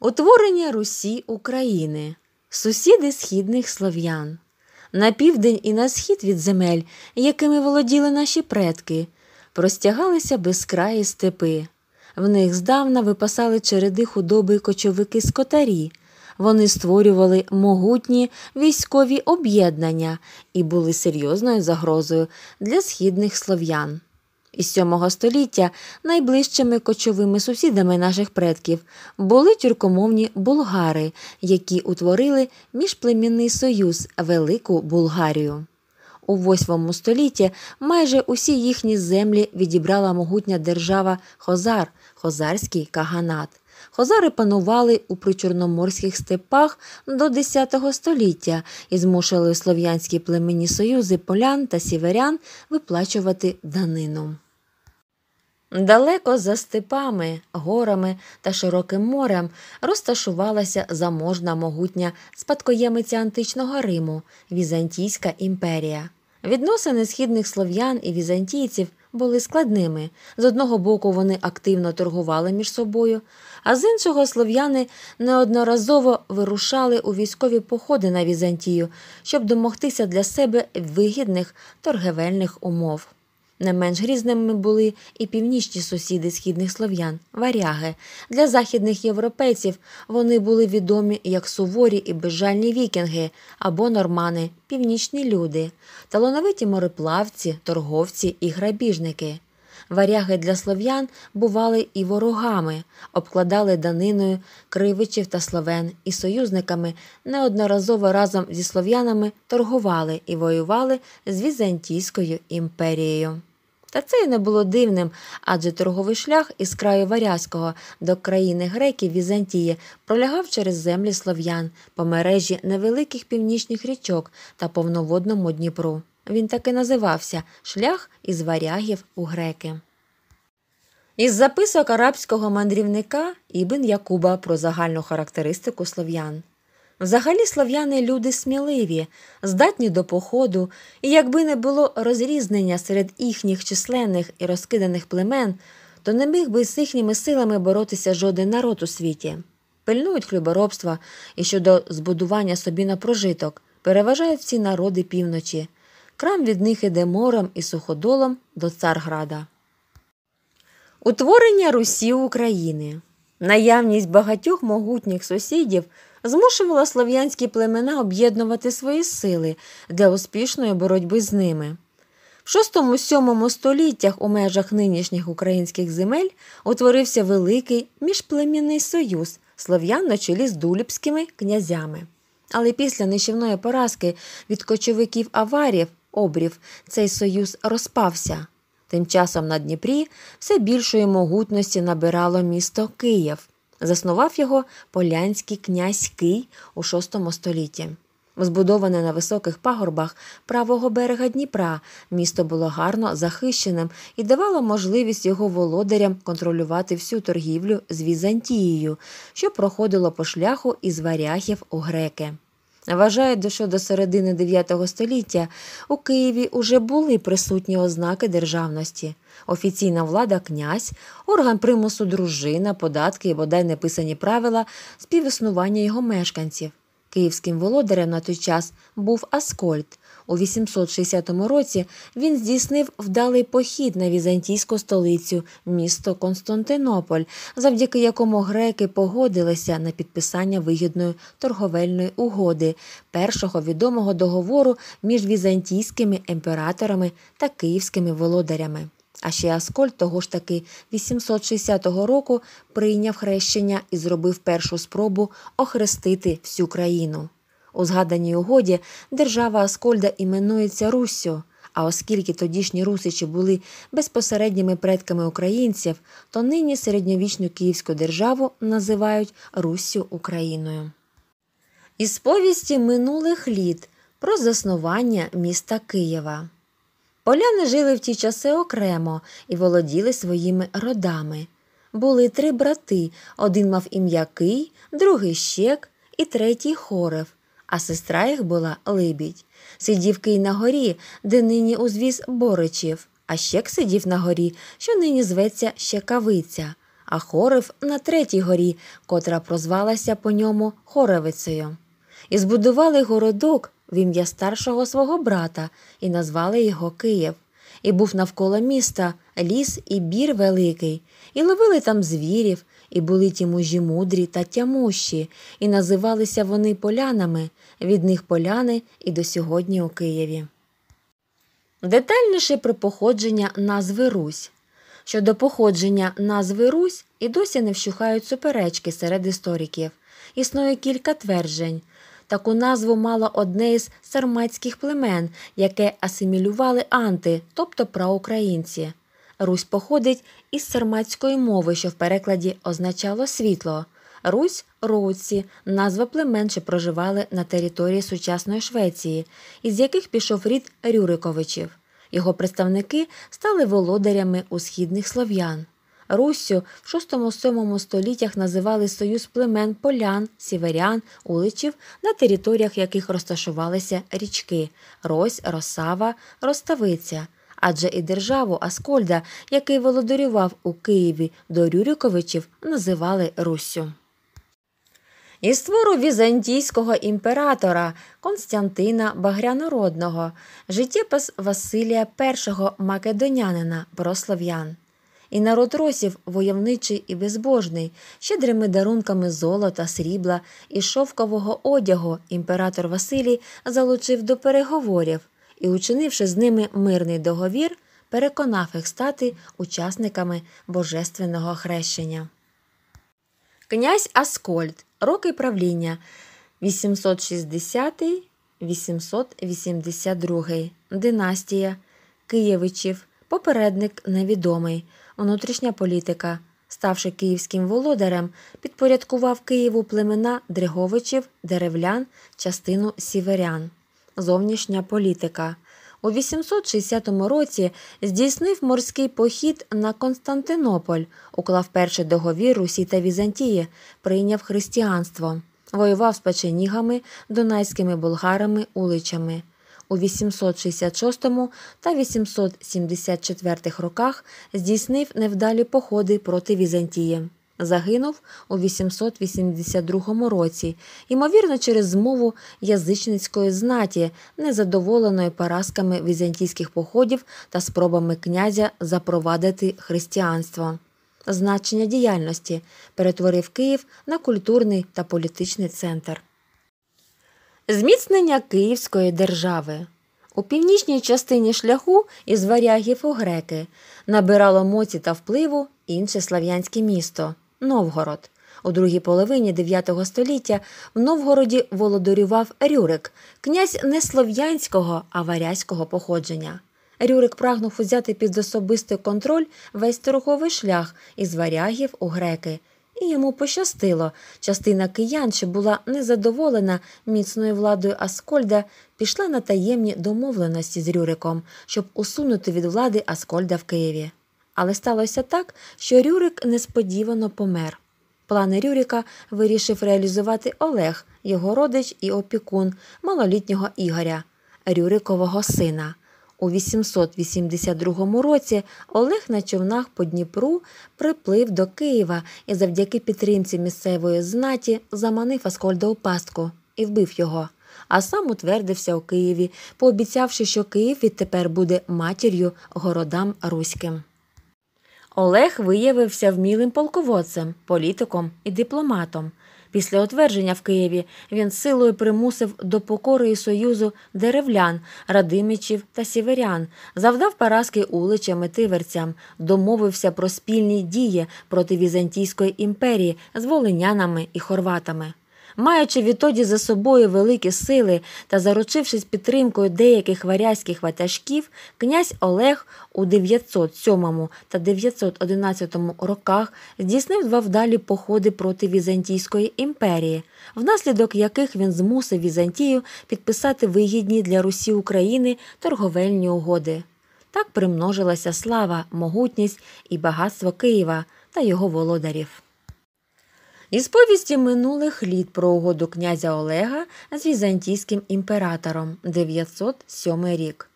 Утворення Русі України, сусіди східних слов'ян. На південь і на схід від земель, якими володіли наші предки, простягалися безкраї степи. В них здавна випасали череди худоби кочовики скотарі. Вони створювали могутні військові об'єднання і були серйозною загрозою для східних слов'ян із сьомого століття найближчими кочовими сусідами наших предків були тюркомовні булгари, які утворили міжплемінний союз Велику Булгарію. У восьмому столітті майже усі їхні землі відібрала могутня держава Хозар, Хозарський Каганат. Хозари панували у причорноморських степах до X століття і змушили слов'янські племені союзи полян та сіверян виплачувати данину. Далеко за степами, горами та широким морем розташувалася заможна могутня спадкоємиця античного Риму, Візантійська імперія. Відносини східних слов'ян і візантійців були складними. З одного боку, вони активно торгували між собою, а з іншого слов'яни неодноразово вирушали у військові походи на Візантію, щоб домогтися для себе вигідних торгівельних умов. Не менш грізними були і північні сусіди східних слов'ян варяги. Для західних європейців вони були відомі як суворі і безжальні вікінги або нормани, північні люди, талановиті мореплавці, торговці і грабіжники. Варяги для слов'ян бували і ворогами, обкладали даниною кривичів та словен і союзниками, неодноразово разом зі слов'янами торгували і воювали з Візантійською імперією. Та це й не було дивним, адже торговий шлях із краю Варязького до країни греків Візантії пролягав через землі слов'ян по мережі невеликих північних річок та повноводному Дніпру. Він так і називався Шлях із варягів у греки. Із записок арабського мандрівника Ібн Якуба про загальну характеристику слов'ян. Взагалі слов'яни люди сміливі, здатні до походу, і якби не було розрізнення серед їхніх численних і розкиданих племен, то не міг би з їхніми силами боротися жоден народ у світі. Пильнують хліборобства і щодо збудування собі на прожиток, переважають всі народи півночі. Крам від них іде морем і суходолом до Царграда. Утворення Русі України. Наявність багатьох могутніх сусідів змушувала слов'янські племена об'єднувати свої сили для успішної боротьби з ними. В VI-VII століттях у межах нинішніх українських земель утворився великий міжплемінний союз слов'ян на чолі з дуліпськими князями. Але після нищівної поразки від кочовиків аварів обрів цей союз розпався. Тим часом на Дніпрі все більшої могутності набирало місто Київ. Заснував його полянський князь Кий у VI столітті. Збудоване на високих пагорбах правого берега Дніпра, місто було гарно захищеним і давало можливість його володарям контролювати всю торгівлю з Візантією, що проходило по шляху із варяхів у греки. Вважають, що до середини 9 століття у Києві уже були присутні ознаки державності офіційна влада князь, орган примусу дружина, податки і бодай неписані правила співіснування його мешканців. Київським володарем на той час був Аскольд. У 860 році він здійснив вдалий похід на візантійську столицю, місто Константинополь, завдяки якому греки погодилися на підписання вигідної торговельної угоди, першого відомого договору між візантійськими імператорами та київськими володарями. А ще Аскольд того ж таки 860 року прийняв хрещення і зробив першу спробу охрестити всю країну. У згаданій угоді держава Аскольда іменується Руссю. А оскільки тодішні русичі були безпосередніми предками українців, то нині середньовічну Київську державу називають Руссю Україною. Із повісті минулих літ про заснування міста Києва. Поляни жили в ті часи окремо і володіли своїми родами. Були три брати: один мав ім'я Кий, другий щек і третій хорев, а сестра їх була Либідь. Сидів Кий на горі, де нині узвіз Боричів, а щек сидів на горі, що нині зветься Щекавиця, а хорев на третій горі, котра прозвалася по ньому Хоревицею. І збудували городок, в ім'я старшого свого брата і назвали його Київ. І був навколо міста ліс і бір великий, і ловили там звірів, і були ті мужі мудрі та тямущі, і називалися вони полянами, від них поляни і до сьогодні у Києві. Детальніше про походження назви Русь. Щодо походження назви Русь і досі не вщухають суперечки серед істориків. Існує кілька тверджень. Таку назву мало одне із сарматських племен, яке асимілювали анти, тобто праукраїнці. Русь походить із сарматської мови, що в перекладі означало світло. Русь роуці назва племен, що проживали на території сучасної Швеції, із яких пішов рід Рюриковичів. Його представники стали володарями у східних слов'ян. Руссю в VI-VII століттях називали союз племен полян, сіверян, уличів, на територіях яких розташувалися річки Рось, Росава, Роставиця. Адже і державу Аскольда, який володарював у Києві до Рюриковичів, називали Руссю. Із твору візантійського імператора Константина Багрянородного життєпис Василія І Македонянина про слов'ян і народ росів, войовничий і безбожний, щедрими дарунками золота, срібла і шовкового одягу імператор Василій залучив до переговорів і, учинивши з ними мирний договір, переконав їх стати учасниками божественного хрещення. Князь Аскольд. Роки правління 860 882 династія Києвичів. Попередник невідомий внутрішня політика. Ставши київським володарем, підпорядкував Києву племена Дриговичів, деревлян, частину сіверян. Зовнішня політика. У 860 році здійснив морський похід на Константинополь, уклав перший договір Русі та Візантії, прийняв християнство, воював з печенігами, дунайськими булгарами, уличами у 866 та 874 роках здійснив невдалі походи проти Візантії. Загинув у 882 році, ймовірно, через змову язичницької знаті, незадоволеної поразками візантійських походів та спробами князя запровадити християнство. Значення діяльності перетворив Київ на культурний та політичний центр. Зміцнення Київської держави у північній частині шляху із варягів у греки набирало моці та впливу інше слав'янське місто Новгород. У другій половині IX століття в Новгороді володарював Рюрик, князь не слов'янського, а варязького походження. Рюрик прагнув узяти під особистий контроль весь торговий шлях із варягів у греки. І йому пощастило частина киян, що була незадоволена міцною владою Аскольда, пішла на таємні домовленості з Рюриком, щоб усунути від влади Аскольда в Києві. Але сталося так, що Рюрик несподівано помер. Плани Рюрика вирішив реалізувати Олег, його родич і опікун малолітнього Ігоря, Рюрикового сина. У 882 році Олег на човнах по Дніпру приплив до Києва і завдяки підтримці місцевої знаті заманив Аскольда у пастку і вбив його. А сам утвердився у Києві, пообіцявши, що Київ відтепер буде матір'ю городам Руським. Олег виявився вмілим полководцем, політиком і дипломатом. Після утвердження в Києві він силою примусив до покори союзу деревлян, радимичів та сіверян, завдав поразки уличам і тиверцям, домовився про спільні дії проти Візантійської імперії з волинянами і хорватами маючи відтоді за собою великі сили та заручившись підтримкою деяких варязьких ватажків, князь Олег у 907 та 911 роках здійснив два вдалі походи проти Візантійської імперії, внаслідок яких він змусив Візантію підписати вигідні для Русі України торговельні угоди. Так примножилася слава, могутність і багатство Києва та його володарів. Із повісті минулих літ про угоду князя Олега з візантійським імператором 907 рік.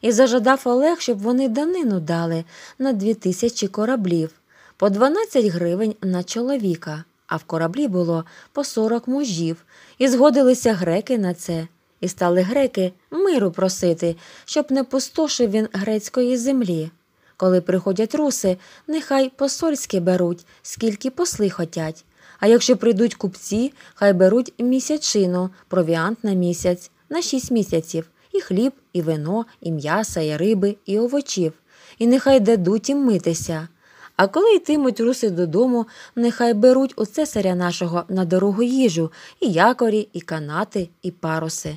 І зажадав Олег, щоб вони данину дали на 2000 кораблів, по 12 гривень на чоловіка, а в кораблі було по 40 мужів, і згодилися греки на це, і стали греки миру просити, щоб не пустошив він грецької землі. Коли приходять руси, нехай посольські беруть, скільки посли хотять. А якщо прийдуть купці, хай беруть місячину, провіант на місяць, на шість місяців, і хліб, і вино, і м'яса, і риби, і овочів, і нехай дадуть їм митися. А коли йтимуть руси додому, нехай беруть у цесаря нашого на дорогу їжу і якорі, і канати, і паруси.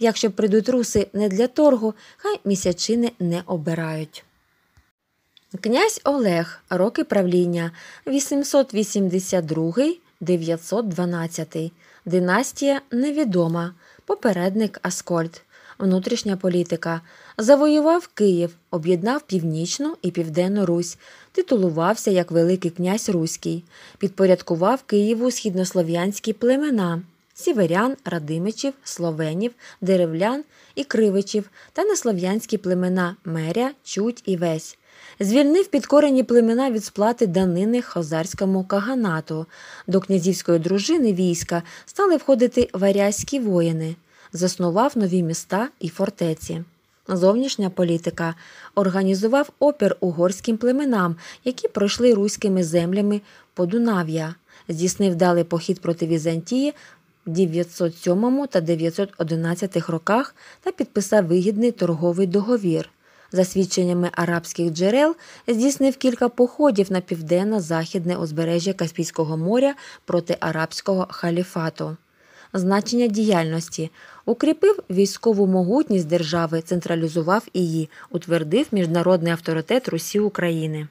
Якщо прийдуть руси не для торгу, хай місячини не обирають. Князь Олег, роки правління 882 912. Династія невідома. Попередник Аскольд. Внутрішня політика. Завоював Київ, об'єднав Північну і Південну Русь, титулувався як Великий князь Руський, підпорядкував Києву східнослов'янські племена сіверян, радимичів, словенів, деревлян і кривичів та неслов'янські племена Меря, Чуть і Весь звільнив підкорені племена від сплати данини хазарському каганату. До князівської дружини війська стали входити варязькі воїни, заснував нові міста і фортеці. Зовнішня політика організував опір угорським племенам, які пройшли руськими землями по Дунав'я, здійснив далі похід проти Візантії в 907 та 911 роках та підписав вигідний торговий договір за свідченнями арабських джерел, здійснив кілька походів на південно-західне узбережжя Каспійського моря проти арабського халіфату. Значення діяльності укріпив військову могутність держави, централізував її, утвердив міжнародний авторитет Русі України.